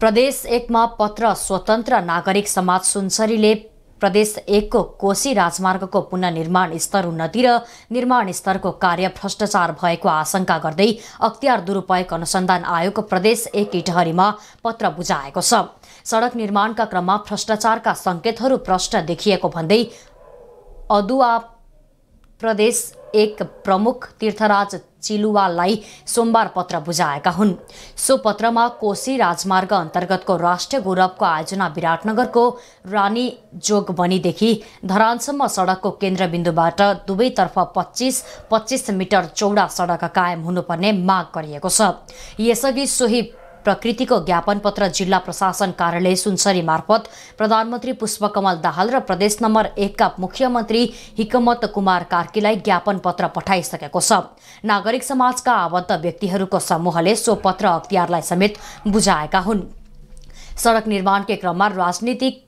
प्रदेश एकमा पत्र स्वतन्त्र नागरिक समाज सुनसरीले प्रदेश एकको कोशी राजमार्गको पुननिर्माण स्तर उन्नति र निर्माण स्तरको कार्य भ्रष्टाचार भएको आशंका गर्दै अख्तियार दुरुपयोग अनुसन्धान आयोग प्रदेश एक इटहरीमा पत्र बुझाएको छ सडक निर्माणका क्रममा भ्रष्टाचारका सङ्केतहरू प्रष्ट देखिएको भन्दै अदुवा प्रदेश एक प्रमुख तीर्थराज चिलुवालाई सोमबार पत्र बुझाएका हुन् सो पत्रमा कोशी राजमार्ग अन्तर्गतको राष्ट्रिय गौरवको आयोजना विराटनगरको रानी जोगबनीदेखि धरानसम्म सडकको केन्द्रबिन्दुबाट दुवैतर्फ पच्चिस पच्चिस मिटर चौडा सडक कायम हुनुपर्ने माग गरिएको छ यसअघि सोही प्रकृतिको ज्ञापन पत्र जिल्ला प्रशासन कार्यालय सुनसरी मार्फत प्रधानमन्त्री पुष्पकमल दाहाल र प्रदेश नम्बर एकका मुख्यमन्त्री हिकमत कुमार कार्कीलाई ज्ञापन पत्र पठाइसकेको छ नागरिक समाजका आबद्ध व्यक्तिहरूको समूहले सो पत्र अख्तियारलाई समेत बुझाएका हुन् सडक निर्माणकै क्रममा राजनीतिक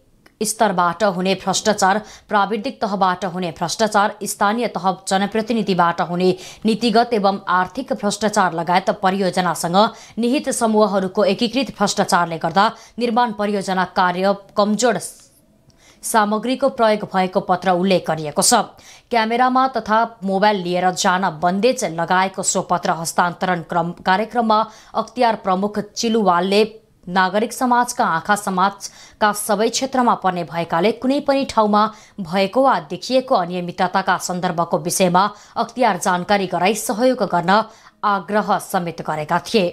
स्तरबाट हुने भ्रष्टाचार प्राविधिक तहबाट हुने भ्रष्टाचार स्थानीय तह जनप्रतिनिधिबाट हुने नीतिगत एवं आर्थिक भ्रष्टाचार लगायत परियोजनासँग निहित समूहहरूको एकीकृत भ्रष्टाचारले गर्दा निर्माण परियोजना कार्य कमजोर सामग्रीको प्रयोग भएको पत्र उल्लेख गरिएको छ क्यामेरामा तथा मोबाइल लिएर जान बन्देज लगाएको सो पत्र हस्तान्तरण क्रम कार्यक्रममा अख्तियार प्रमुख चिलुवालले नागरिक समाजका आँखा समाजका सबै क्षेत्रमा पर्ने भएकाले कुनै पनि ठाउँमा भएको वा देखिएको अनियमितताका सन्दर्भको विषयमा अख्तियार जानकारी गराई सहयोग गर्न आग्रह समेत गरेका थिए